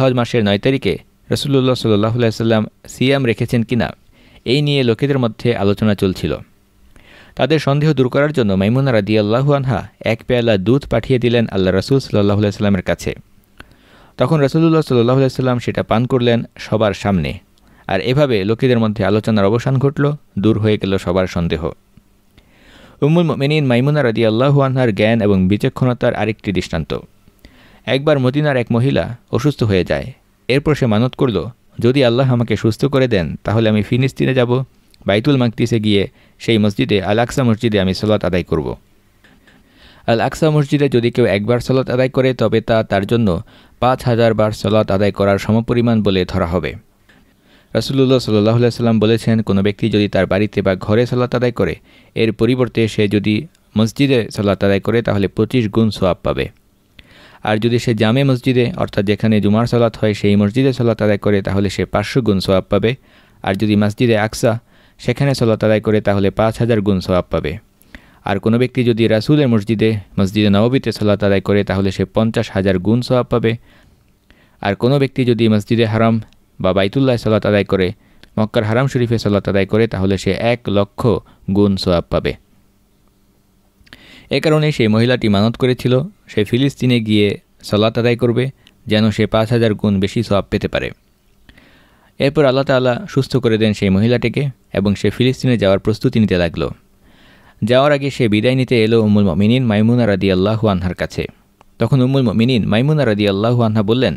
Speaker 2: হজ মাসের নয় তারিখে রসুল্লাহ সাল্লাহ সাল্লাম সিয়াম রেখেছেন কিনা এই নিয়ে লোকেদের মধ্যে আলোচনা চলছিল তাদের সন্দেহ দূর করার জন্য মাইমুনা রাদি আল্লাহু আনহা এক পেয়ালা দুধ পাঠিয়ে দিলেন আল্লাহ রসুল সাল্লাহ সাল্লামের কাছে তখন রসুল্লাহ সাল্লাহ সাল্লাম সেটা পান করলেন সবার সামনে আর এভাবে লোকেদের মধ্যে আলোচনার অবসান ঘটল দূর হয়ে গেল সবার সন্দেহ উমুল মেনিন মাইমুনা রাজি আল্লাহু আনহার জ্ঞান এবং বিচক্ষণতার আরেকটি দৃষ্টান্ত একবার মদিনার এক মহিলা অসুস্থ হয়ে যায় এরপর সে মানত করল যদি আল্লাহ আমাকে সুস্থ করে দেন তাহলে আমি ফিনিস্তিনে যাব বাইতুল মাকতিসে গিয়ে সেই মসজিদে আল আকসা মসজিদে আমি সলাত আদায় করব আল আকসা মসজিদে যদি কেউ একবার সলাত আদায় করে তবে তা তার জন্য পাঁচ হাজার বার সলাত আদায় করার সমপরিমাণ বলে ধরা হবে রাসুল্লাহ সাল্লাহ সাল্লাম বলেছেন কোনো ব্যক্তি যদি তার বাড়িতে বা ঘরে সাল্লাত আদায় করে এর পরিবর্তে সে যদি মসজিদে সাল্লাত আদায় করে তাহলে পঁচিশ গুণ সোয়াব পাবে আর যদি সে জামে মসজিদে অর্থাৎ যেখানে জুমার সালাত হয় সেই মসজিদে সালাত আদায় করে তাহলে সে পাঁচশো গুণ সোয়াব পাবে আর যদি মসজিদে আকসা সেখানে সালাত আদায় করে তাহলে পাঁচ হাজার গুণ সোয়াব পাবে আর কোনো ব্যক্তি যদি রাসুলের মসজিদে মসজিদে নববীতে সালাত আদায় করে তাহলে সে পঞ্চাশ হাজার গুণ সোয়াব পাবে আর কোনো ব্যক্তি যদি মসজিদে হারাম বা বাইতুল্লাহ সালাত আদায় করে মক্কার হারাম শরীফে সালাত আদায় করে তাহলে সে এক লক্ষ গুণ সোয়াব পাবে এ কারণে সেই মহিলাটি মানত করেছিল সে ফিলিস্তিনে গিয়ে সালাত আদায় করবে যেন সে পাঁচ হাজার গুণ বেশি সোয়াব পেতে পারে এরপর আল্লাহ তাল্লাহ সুস্থ করে দেন সেই মহিলাটিকে এবং সে ফিলিস্তিনে যাওয়ার প্রস্তুতি নিতে লাগল যাওয়ার আগে সে বিদায় নিতে এলো উমুল মিনিন মাইমুনা রাদি আল্লাহু আনহার কাছে তখন উমুল মিনিন মাইমুনা রাদি আল্লাহু আনহা বললেন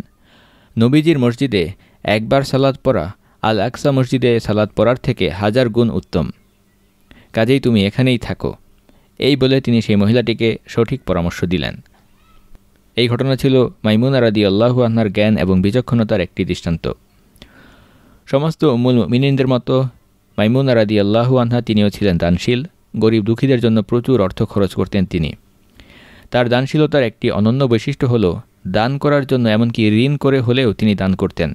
Speaker 2: নবীজির মসজিদে একবার সালাদ পড়া আল আকসা মসজিদে সালাদ পড়ার থেকে হাজার গুণ উত্তম কাজেই তুমি এখানেই থাকো এই বলে তিনি সেই মহিলাটিকে সঠিক পরামর্শ দিলেন এই ঘটনা ছিল মাইমুন আরাদি আল্লাহু আহনার জ্ঞান এবং বিচক্ষণতার একটি দৃষ্টান্ত সমস্ত মূল মিনীন্দ্রের মতো মাইমুন আরাদি আল্লাহু আনহা তিনিও ছিলেন দানশীল গরিব দুঃখীদের জন্য প্রচুর অর্থ খরচ করতেন তিনি তার দানশীলতার একটি অনন্য বৈশিষ্ট্য হল দান করার জন্য এমনকি ঋণ করে হলেও তিনি দান করতেন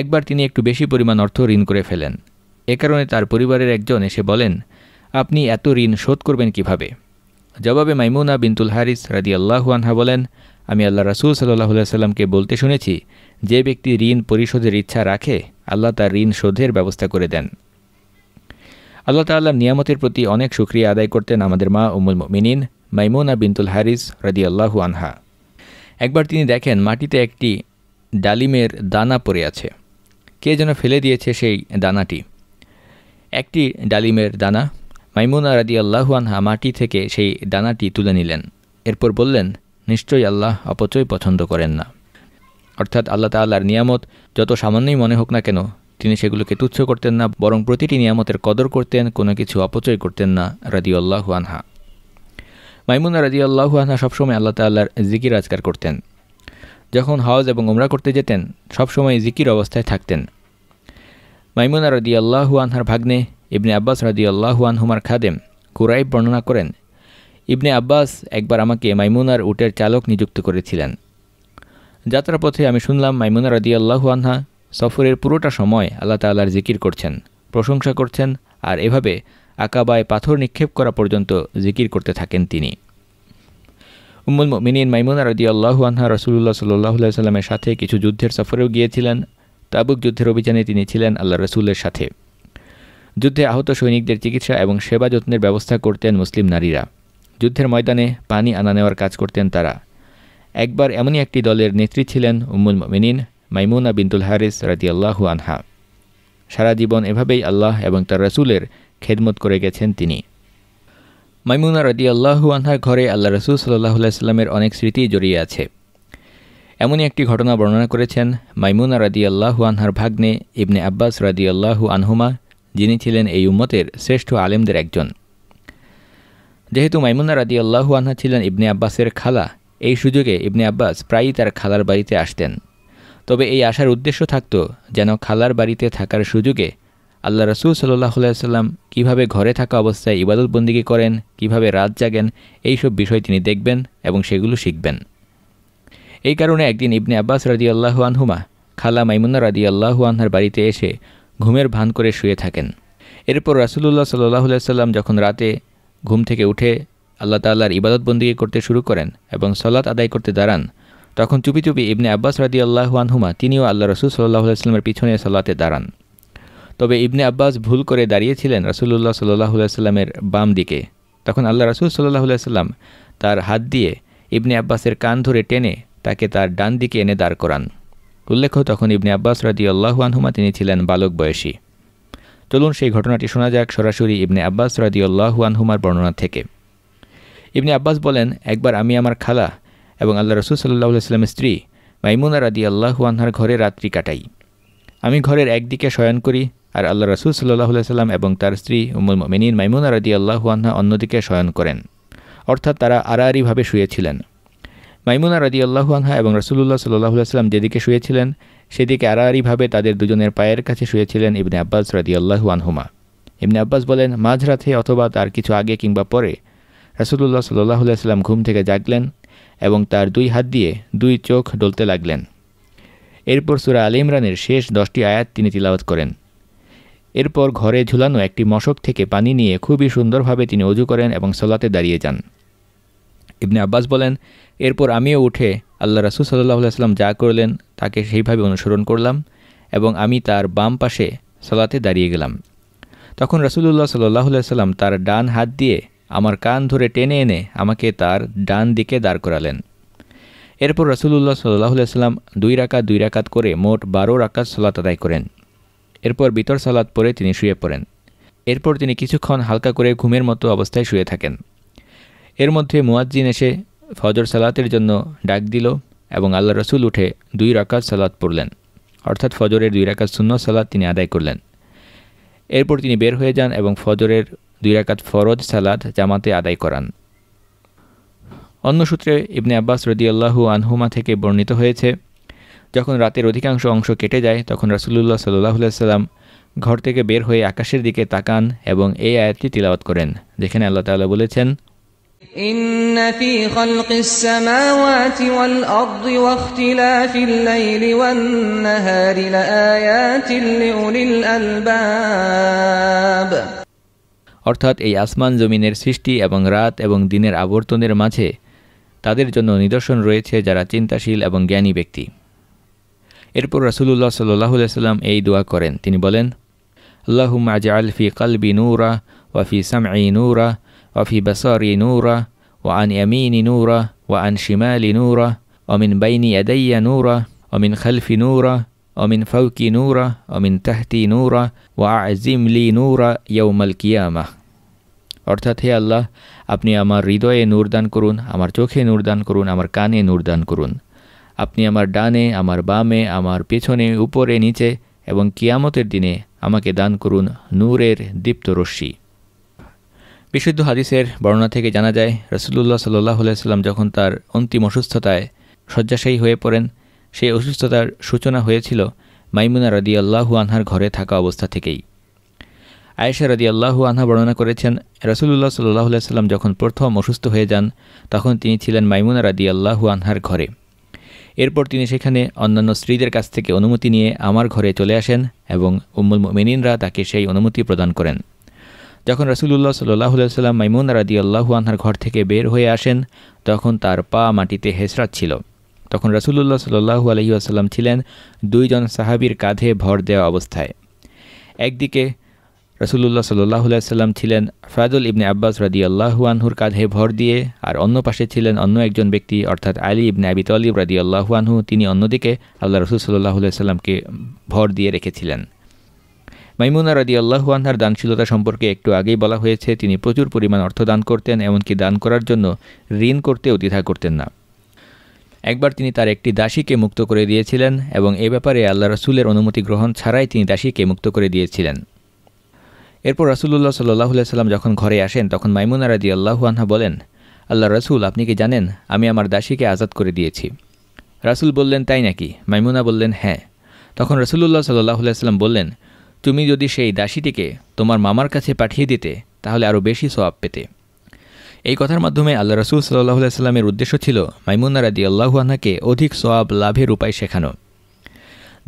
Speaker 2: একবার তিনি একটু বেশি পরিমাণ অর্থ ঋণ করে ফেলেন এ কারণে তার পরিবারের একজন এসে বলেন আপনি এত ঋণ শোধ করবেন কিভাবে জবাবে মাইমুনা বিনতুল হারিস রাদি আল্লাহু আনহা বলেন আমি আল্লাহ রাসুল সাল্লাহ সাল্লামকে বলতে শুনেছি যে ব্যক্তি ঋণ পরিশোধের ইচ্ছা রাখে আল্লাহ তার ঋণ শোধের ব্যবস্থা করে দেন আল্লাহ তাল্লাহ নিয়ামতের প্রতি অনেক সুক্রিয়া আদায় করতেন আমাদের মা উমুল মিনিন মাইমুনা বিনতুল হারিস রাদি আল্লাহু আনহা একবার তিনি দেখেন মাটিতে একটি ডালিমের দানা পড়ে আছে কে যেন ফেলে দিয়েছে সেই দানাটি একটি ডালিমের দানা মাইমুনা রাদি আল্লাহুয়ানহা মাটি থেকে সেই দানাটি তুলে নিলেন এরপর বললেন নিশ্চয়ই আল্লাহ অপচয় পছন্দ করেন না অর্থাৎ আল্লাহ তাল্লাহর নিয়ামত যত সামান্যই মনে হোক না কেন তিনি সেগুলোকে তুচ্ছ করতেন না বরং প্রতিটি নিয়ামতের কদর করতেন কোনো কিছু অপচয় করতেন না রাদিউল্লাহু আনহা মাইমুনা রাদিউল্লাহু আনহা সবসময় আল্লাহ তাল্লাহর জিকির আজকার করতেন যখন হজ এবং উমরা করতে যেতেন সবসময় জিকির অবস্থায় থাকতেন মাইমুনা রদি আল্লাহু আনহার ভাগ্নে ইবনে আব্বাস রদি আল্লাহু আনহুমার খাদেম কুরাইব বর্ণনা করেন ইবনে আব্বাস একবার আমাকে মাইমুনার উটের চালক নিযুক্ত করেছিলেন যাত্রাপথে আমি শুনলাম মাইমুনা রদি আল্লাহু আনহা সফরের পুরোটা সময় আল্লাহ তাল্লার জিকির করছেন প্রশংসা করছেন আর এভাবে আকাবায় পাথর নিক্ষেপ করা পর্যন্ত জিকির করতে থাকেন তিনি উম্মুল মিনিন মাইমুনা রদি আল্লাহু আনহা রসুল্লাহ সাল্লাহ সাল্লামের সাথে কিছু যুদ্ধের সফরেও গিয়েছিলেন তাবুক যুদ্ধের অভিযানে তিনি ছিলেন আল্লাহ রসুলের সাথে যুদ্ধে আহত সৈনিকদের চিকিৎসা এবং সেবা যত্নের ব্যবস্থা করতেন মুসলিম নারীরা যুদ্ধের ময়দানে পানি আনা নেওয়ার কাজ করতেন তারা একবার এমনই একটি দলের নেত্রী ছিলেন উম্মুল মিনিন মাইমুনা বিনতুল হারিস আল্লাহু আনহা সারা জীবন এভাবেই আল্লাহ এবং তার রসুলের খেদমত করে গেছেন তিনি মাইমুনা রাজি আল্লাহু আনহার ঘরে আল্লাহ রসুল সাল্লাহ সাল্লামের অনেক স্মৃতি জড়িয়ে আছে এমনই একটি ঘটনা বর্ণনা করেছেন মাইমুনা রাদি আল্লাহু আনহার ভাগ্নে ইবনে আব্বাস রাদি আল্লাহু আনহুমা যিনি ছিলেন এই উম্মতের শ্রেষ্ঠ আলেমদের একজন যেহেতু মাইমুনা রাদি আল্লাহু আনহা ছিলেন ইবনে আব্বাসের খালা এই সুযোগে ইবনে আব্বাস প্রায়ই তার খালার বাড়িতে আসতেন তবে এই আসার উদ্দেশ্য থাকত যেন খালার বাড়িতে থাকার সুযোগে আল্লাহ রসুল সাল্লাহ সাল্লাম কীভাবে ঘরে থাকা অবস্থায় ইবাদতবন্দিকে করেন কিভাবে রাত জাগেন এইসব বিষয় তিনি দেখবেন এবং সেগুলো শিখবেন এই কারণে একদিন ইবনে আব্বাস রাজি আল্লাহু আনহুমা খালা মাইমুন্না রাজি আল্লাহু আনহার বাড়িতে এসে ঘুমের ভান করে শুয়ে থাকেন এরপর রাসুলুল্লাহ সাল্লাহ সাল্লাম যখন রাতে ঘুম থেকে উঠে আল্লাহ তাল্লাহর ইবাদতবন্দি করতে শুরু করেন এবং সলাৎ আদায় করতে দাঁড়ান তখন চুপি চুপি ইবনে আব্বাস রাজি আল্লাহু আনহুমা তিনিও আল্লাহ রসুল সাল্লাহ সাল্লামের পিছনে সলাতে দাঁড়ান তবে ইবনে আব্বাস ভুল করে দাঁড়িয়েছিলেন রসুল্লাহ সাল্লাহ সাল্লামের বাম দিকে তখন আল্লাহ রসুল সাল্লাহ সাল্লাম তার হাত দিয়ে ইবনে আব্বাসের কান ধরে টেনে তাকে তার ডান দিকে এনে দাঁড় করান উল্লেখ্য তখন ইবনে আব্বাস রাদি আল্লাহুয়ানহুমা তিনি ছিলেন বালক বয়সী চলুন সেই ঘটনাটি শোনা যাক সরাসরি ইবনে আব্বাস রাদি আল্লাহুয়ানহুমার বর্ণনা থেকে ইবনে আব্বাস বলেন একবার আমি আমার খালা এবং আল্লাহ রসুল সাল্লাহ সাল্লামের স্ত্রী মাইমুনা রাদি আল্লাহুয়ানহার ঘরে রাত্রি কাটাই আমি ঘরের একদিকে শয়ন করি আর আল্লাহ রসুল সাল্লাহ সাল্লাম এবং তার স্ত্রী উমুল মেনিন মাইমুনা রাদি আল্লাহুয়ানহা অন্যদিকে শয়ন করেন অর্থাৎ তারা আড়াআড়িভাবে শুয়েছিলেন মাইমুনা রাজি আল্লাহু আনহা এবং রসুল্লাহ সাল্লাহাম যেদিকে শুয়েছিলেন সেদিকে আড়াআড়িভাবে তাদের দুজনের পায়ের কাছে শুয়েছিলেন ইবনে আব্বাস রাজি আল্লাহু আনহুমা ইবনে আব্বাস বলেন মাঝরাতে অথবা তার কিছু আগে কিংবা পরে সাল্লাহ সাল্লাহাম ঘুম থেকে জাগলেন এবং তার দুই হাত দিয়ে দুই চোখ ডলতে লাগলেন এরপর সুরা আলী ইমরানের শেষ দশটি আয়াত তিনি তিলাওয়াত করেন এরপর ঘরে ঝুলানো একটি মশক থেকে পানি নিয়ে খুবই সুন্দরভাবে তিনি অজু করেন এবং সলাতে দাঁড়িয়ে যান ইবনে আব্বাস বলেন এরপর আমিও উঠে আল্লাহ রাসুল সাল্লাহ সাল্লাম যা করলেন তাকে সেইভাবে অনুসরণ করলাম এবং আমি তার বাম পাশে সলাতে দাঁড়িয়ে গেলাম তখন রাসুলুল্লাহ সাল্লাহ সাল্লাম তার ডান হাত দিয়ে আমার কান ধরে টেনে এনে আমাকে তার ডান দিকে দাঁড় করালেন এরপর রাসুলুল্লাহ সাল্লাহ সাল্লাম দুই রাকাত দুই রাকাত করে মোট বারো রাকাত সলাত আদায় করেন এরপর বিতর সালাত পরে তিনি শুয়ে পড়েন এরপর তিনি কিছুক্ষণ হালকা করে ঘুমের মতো অবস্থায় শুয়ে থাকেন এর মধ্যে মুয়াজ্জিন এসে ফজর সালাতের জন্য ডাক দিল এবং আল্লাহ রসুল উঠে দুই রাকাত সালাত পড়লেন অর্থাৎ ফজরের দুই রাকাত শূন্য সালাত তিনি আদায় করলেন এরপর তিনি বের হয়ে যান এবং ফজরের দুই রাকাত ফরজ সালাত জামাতে আদায় করান অন্য সূত্রে ইবনে আব্বাস রদিয়াল্লাহু আনহুমা থেকে বর্ণিত হয়েছে যখন রাতের অধিকাংশ অংশ কেটে যায় তখন রাসুল্লাহ সাল্লাহ সাল্লাম ঘর থেকে বের হয়ে আকাশের দিকে তাকান এবং এই আয়াতটি তিলাওয়াত করেন যেখানে আল্লাহ তাল্লাহ বলেছেন
Speaker 1: إن في خلق السماوات والأرض واختلاف الليل والنهار
Speaker 2: অর্থাৎ এই আসমান জমিনের সৃষ্টি এবং রাত এবং দিনের আবর্তনের মাঝে তাদের জন্য নিদর্শন রয়েছে যারা চিন্তাশীল এবং জ্ঞানী ব্যক্তি এরপর রাসুলুল্লাহ সাল্লাম এই দোয়া করেন তিনি বলেন আল্লাহ আজ আলফি কালবি নূরা ওয়াফি আই নূরা وفي بسار نورة وعن يمين نورة وعن شمال نورة ومن بين يدي نورة ومن خلف نورة ومن فوق نورة ومن تحت نورة وأعزم لي نورة يوم القيامة অর্থাৎ হে আল্লাহ আপনি আমার হৃদয়ে নূরদান করুন আমার চোখে নূরদান করুন আমার কানে নূরদান করুন আপনি আমার ডানে আমার বামে আমার পেছনে উপরে নিচে এবং কিয়ামতের দিনে আমাকে দান করুন নূরের দীপ্ত বিশুদ্ধ হাদিসের বর্ণনা থেকে জানা যায় রসুল্লাহ সাল্লাহ সাল্লাম যখন তার অন্তিম অসুস্থতায় শয্যাশায়ী হয়ে পড়েন সেই অসুস্থতার সূচনা হয়েছিল মাইমুনা রদি আল্লাহু আনহার ঘরে থাকা অবস্থা থেকেই আয়েশা রদি আল্লাহু আনহা বর্ণনা করেছেন রসুল্লাহ সাল্লাহ সাল্লাম যখন প্রথম অসুস্থ হয়ে যান তখন তিনি ছিলেন মাইমুনা রদি আল্লাহু আনহার ঘরে এরপর তিনি সেখানে অন্যান্য স্ত্রীদের কাছ থেকে অনুমতি নিয়ে আমার ঘরে চলে আসেন এবং উম্মুল মেনিনরা তাকে সেই অনুমতি প্রদান করেন যখন রসুলুল্লাহ সাল্লাহ সাল্লাম মাইমুন রাদি আল্লাহু আনহার ঘর থেকে বের হয়ে আসেন তখন তার পা মাটিতে হেসরাচ্ছিল তখন রসুলুল্লাহ সাল্লু আলহি আসাল্লাম ছিলেন দুইজন সাহাবির কাঁধে ভর দেওয়া অবস্থায় একদিকে রসুলুল্লাহ সাল্লাহ সাল্লাম ছিলেন ফায়দুল ইবনে আব্বাস রাদি আল্লাহু আনহুর কাঁধে ভর দিয়ে আর অন্য পাশে ছিলেন অন্য একজন ব্যক্তি অর্থাৎ আলী ইবনে আবি তলিব রাদি আল্লাহু আনহু তিনি অন্যদিকে আল্লাহ রসুল সাল্লাহ আলাইসাল্লামকে ভর দিয়ে রেখেছিলেন মাইমুনা রাজি আল্লাহু আনহার দানশীলতা সম্পর্কে একটু আগেই বলা হয়েছে তিনি প্রচুর পরিমাণ অর্থ দান করতেন এমনকি দান করার জন্য ঋণ করতেও দ্বিধা করতেন না একবার তিনি তার একটি দাসীকে মুক্ত করে দিয়েছিলেন এবং এ ব্যাপারে আল্লাহ রসুলের অনুমতি গ্রহণ ছাড়াই তিনি দাসীকে মুক্ত করে দিয়েছিলেন এরপর রাসুল্লাহ সাল্লাহ সাল্লাম যখন ঘরে আসেন তখন মাইমুনা রাজি আল্লাহু আনহা বলেন আল্লাহ রসুল আপনি কি জানেন আমি আমার দাসীকে আজাদ করে দিয়েছি রাসুল বললেন তাই নাকি মাইমুনা বললেন হ্যাঁ তখন রসুল্লাহ সাল্লাহ সাল্লাম বললেন তুমি যদি সেই দাসীটিকে তোমার মামার কাছে পাঠিয়ে দিতে তাহলে আরও বেশি সোয়াব পেতে এই কথার মাধ্যমে আল্লাহ রসুল সাল্লাহ সাল্লামের উদ্দেশ্য ছিল মাইমুন্না রাদি আল্লাহু আনহাকে অধিক সোয়াব লাভের উপায় শেখানো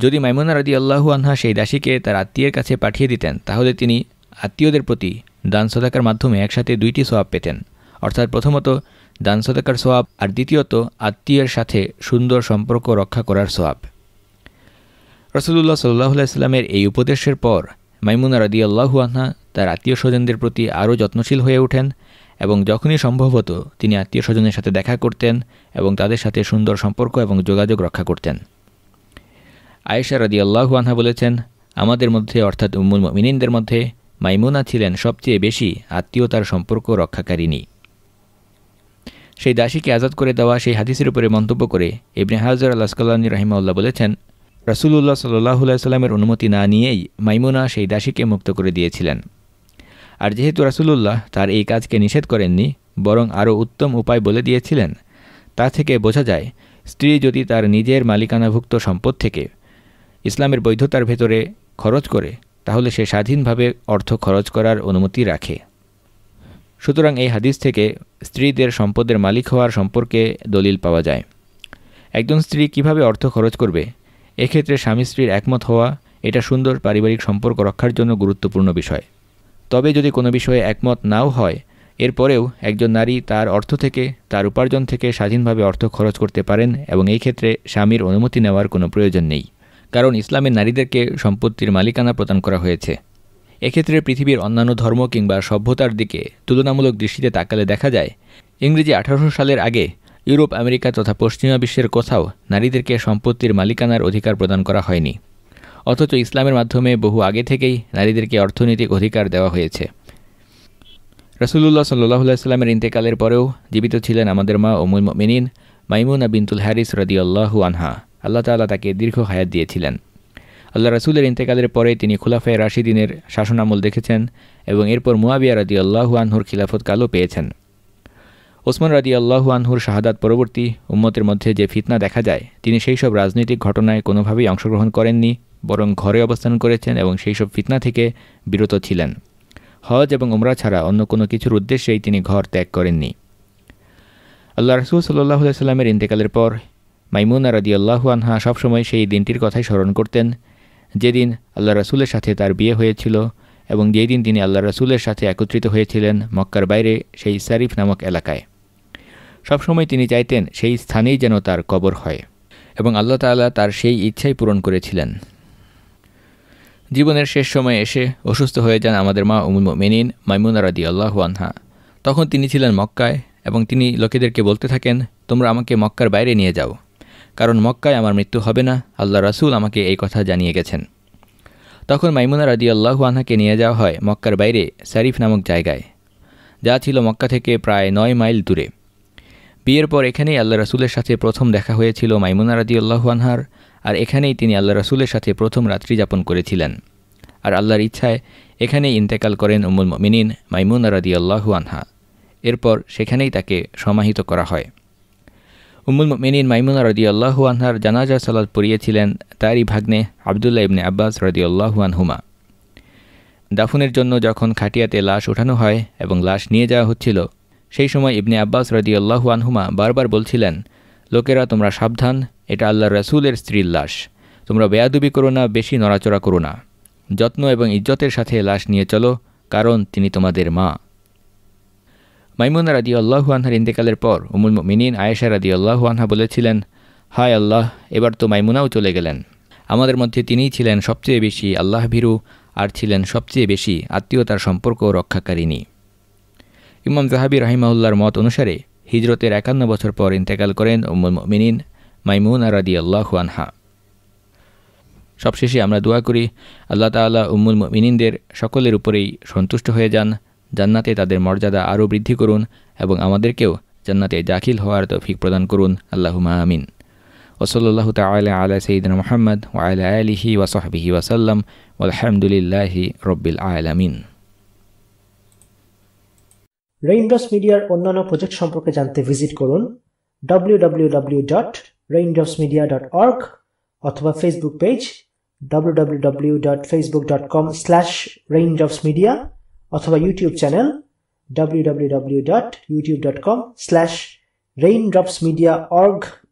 Speaker 2: যদি মাইমুনা রাদি আল্লাহু আনহা সেই দাসীকে তার আত্মীয়ের কাছে পাঠিয়ে দিতেন তাহলে তিনি আত্মীয়দের প্রতি দান সদাকার মাধ্যমে একসাথে দুইটি সোয়াব পেতেন অর্থাৎ প্রথমত দান সদাকার সোয়াব আর দ্বিতীয়ত আত্মীয়ের সাথে সুন্দর সম্পর্ক রক্ষা করার সোয়াব রসুল্লাহ সাল্লাহ ইসলামের এই উপদেশের পর মাইমুনা রাদি আল্লাহু আহা তার আত্মীয় স্বজনদের প্রতি আরও যত্নশীল হয়ে ওঠেন এবং যখনই সম্ভব হতো তিনি আত্মীয় স্বজনের সাথে দেখা করতেন এবং তাদের সাথে সুন্দর সম্পর্ক এবং যোগাযোগ রক্ষা করতেন আয়েশা রাদি আল্লাহু আনহা বলেছেন আমাদের মধ্যে অর্থাৎ উম্মুল মিনিনদের মধ্যে মাইমুনা ছিলেন সবচেয়ে বেশি আত্মীয়তার সম্পর্ক রক্ষাকারিনী সেই দাসীকে আজাদ করে দেওয়া সেই হাদিসের উপরে মন্তব্য করে ইবনে হাজার আল্লাহ স্কলানী রহিমাউল্লাহ বলেছেন রাসুলুল্লাহ সাল্লাহ সাল্লামের অনুমতি না নিয়েই মাইমুনা সেই দাসীকে মুক্ত করে দিয়েছিলেন আর যেহেতু রাসুলুল্লাহ তার এই কাজকে নিষেধ করেননি বরং আরও উত্তম উপায় বলে দিয়েছিলেন তা থেকে বোঝা যায় স্ত্রী যদি তার নিজের মালিকানাভুক্ত সম্পদ থেকে ইসলামের বৈধতার ভেতরে খরচ করে তাহলে সে স্বাধীনভাবে অর্থ খরচ করার অনুমতি রাখে সুতরাং এই হাদিস থেকে স্ত্রীদের সম্পদের মালিক হওয়ার সম্পর্কে দলিল পাওয়া যায় একজন স্ত্রী কিভাবে অর্থ খরচ করবে এক্ষেত্রে স্বামী স্ত্রীর একমত হওয়া এটা সুন্দর পারিবারিক সম্পর্ক রক্ষার জন্য গুরুত্বপূর্ণ বিষয় তবে যদি কোনো বিষয়ে একমত নাও হয় এরপরেও একজন নারী তার অর্থ থেকে তার উপার্জন থেকে স্বাধীনভাবে অর্থ খরচ করতে পারেন এবং এই ক্ষেত্রে স্বামীর অনুমতি নেওয়ার কোনো প্রয়োজন নেই কারণ ইসলামের নারীদেরকে সম্পত্তির মালিকানা প্রদান করা হয়েছে এক্ষেত্রে পৃথিবীর অন্যান্য ধর্ম কিংবা সভ্যতার দিকে তুলনামূলক দৃষ্টিতে তাকালে দেখা যায় ইংরেজি আঠারোশো সালের আগে ইউরোপ আমেরিকা তথা পশ্চিমা বিশ্বের কোথাও নারীদেরকে সম্পত্তির মালিকানার অধিকার প্রদান করা হয়নি অথচ ইসলামের মাধ্যমে বহু আগে থেকেই নারীদেরকে অর্থনৈতিক অধিকার দেওয়া হয়েছে রসুল্লাহ সাল্লু সাল্লামের ইন্তেকালের পরেও জীবিত ছিলেন আমাদের মা ওমুল মেনিন মাইমুনা বিনতুল হ্যারিস রদিউল্লাহু আনহা আল্লাহ তাল্লাহ তাকে দীর্ঘ হায়াত দিয়েছিলেন আল্লাহ রসুলের ইন্তেকালের পরে তিনি খুলাফায় রাশিদিনের শাসনামল দেখেছেন এবং এরপর মুয়াবিয়া রদি আল্লাহু আনহুর কালও পেয়েছেন ওসমান রাজি আল্লাহু আনহুর শাহাদাত পরবর্তী উম্মতের মধ্যে যে ফিতনা দেখা যায় তিনি সেই সব রাজনৈতিক ঘটনায় কোনোভাবেই অংশগ্রহণ করেননি বরং ঘরে অবস্থান করেছেন এবং সেই সব ফিতনা থেকে বিরত ছিলেন হজ এবং উমরা ছাড়া অন্য কোনো কিছুর উদ্দেশ্যেই তিনি ঘর ত্যাগ করেননি আল্লাহ রসুল সাল্লাহ সাল্লামের ইন্তেকালের পর মাইমুনা রাদি আল্লাহু আনহা সবসময় সেই দিনটির কথাই স্মরণ করতেন যেদিন আল্লাহ রসুলের সাথে তার বিয়ে হয়েছিল এবং যেদিন তিনি আল্লাহ রসুলের সাথে একত্রিত হয়েছিলেন মক্কার বাইরে সেই সারিফ নামক এলাকায় সবসময় তিনি চাইতেন সেই স্থানেই যেন তার কবর হয় এবং আল্লাহ তাল্লাহ তার সেই ইচ্ছাই পূরণ করেছিলেন জীবনের শেষ সময়ে এসে অসুস্থ হয়ে যান আমাদের মা উমুল মেনিন মাইমুনা রাদি আল্লাহ আনহা তখন তিনি ছিলেন মক্কায় এবং তিনি লোকেদেরকে বলতে থাকেন তোমরা আমাকে মক্কার বাইরে নিয়ে যাও কারণ মক্কায় আমার মৃত্যু হবে না আল্লাহ রাসুল আমাকে এই কথা জানিয়ে গেছেন তখন মাইমুনা রাদি আল্লাহু আনহাকে নিয়ে যাওয়া হয় মক্কার বাইরে স্যারিফ নামক জায়গায় যা ছিল মক্কা থেকে প্রায় নয় মাইল দূরে বিয়ের পর এখানেই আল্লাহ রাসুলের সাথে প্রথম দেখা হয়েছিল মাইমুনা রাদি আল্লাহানহার আর এখানেই তিনি আল্লাহ রাসুলের সাথে প্রথম রাত্রি যাপন করেছিলেন আর আল্লাহর ইচ্ছায় এখানেই ইন্তেকাল করেন উমুল মিনিন মাইমুনা রাদি আল্লাহু আনহা এরপর সেখানেই তাকে সমাহিত করা হয় উমুল মিনিন মাইমুনা রদি আল্লাহুয়ানহার জানাজা সালাদ পড়িয়েছিলেন তারই ভাগ্নে আবদুল্লাহ ইবনে আব্বাস রদি আল্লাহুয়ানহুমা আনহুমা দাফনের জন্য যখন খাটিয়াতে লাশ ওঠানো হয় এবং লাশ নিয়ে যাওয়া হচ্ছিল সেই সময় ইবনে আব্বাস রদিয়াল্লাহু আনহুমা বারবার বলছিলেন লোকেরা তোমরা সাবধান এটা আল্লাহ রসুলের স্ত্রীর লাশ তোমরা বেয়াদুবি করো না বেশি নড়াচড়া করো না যত্ন এবং ইজ্জতের সাথে লাশ নিয়ে চলো কারণ তিনি তোমাদের মা মাইমুনা রাদি আল্লাহু আনহার পর উমুল মিনিন আয়েশা রাদি আল্লাহু আনহা বলেছিলেন হায় আল্লাহ এবার তো মাইমুনাও চলে গেলেন আমাদের মধ্যে তিনিই ছিলেন সবচেয়ে বেশি আল্লাহ ভীরু আর ছিলেন সবচেয়ে বেশি আত্মীয়তার সম্পর্ক রক্ষাকারিণী ইমাম জাহাবি রাহিমাউল্লার মত অনুসারে হিজরতের একান্ন বছর পর ইন্তেকাল করেন উমুল মিনিন মাইমুন আরাদি আল্লাহ আনহা সবশেষে আমরা দোয়া করি আল্লাহ তাল্লাহ উম্মুল মিনিনদের সকলের উপরেই সন্তুষ্ট হয়ে যান জান্নাতে তাদের মর্যাদা আরও বৃদ্ধি করুন এবং আমাদেরকেও জান্নাতে দাখিল হওয়ার তফিক প্রদান করুন আল্লাহ আমিন ওসলাল্লাহ তাল আলা সঈদিন মোহাম্মদ ওয়াইল আলহি ওয়াসবিহি ওয়াসাল্লাম আলহামদুলিল্লাহি রব্বিল আলামিন রেইনডস মিডিয়ার অন্যান্য প্রজেক্ট সম্পর্কে জানতে ভিজিট করুন www.raindropsmedia.org অথবা ফেসবুক পেজ www.facebook.com/raindropsmedia অথবা ইউটিউব চ্যানেল www.youtube.com/raindropsmediaorg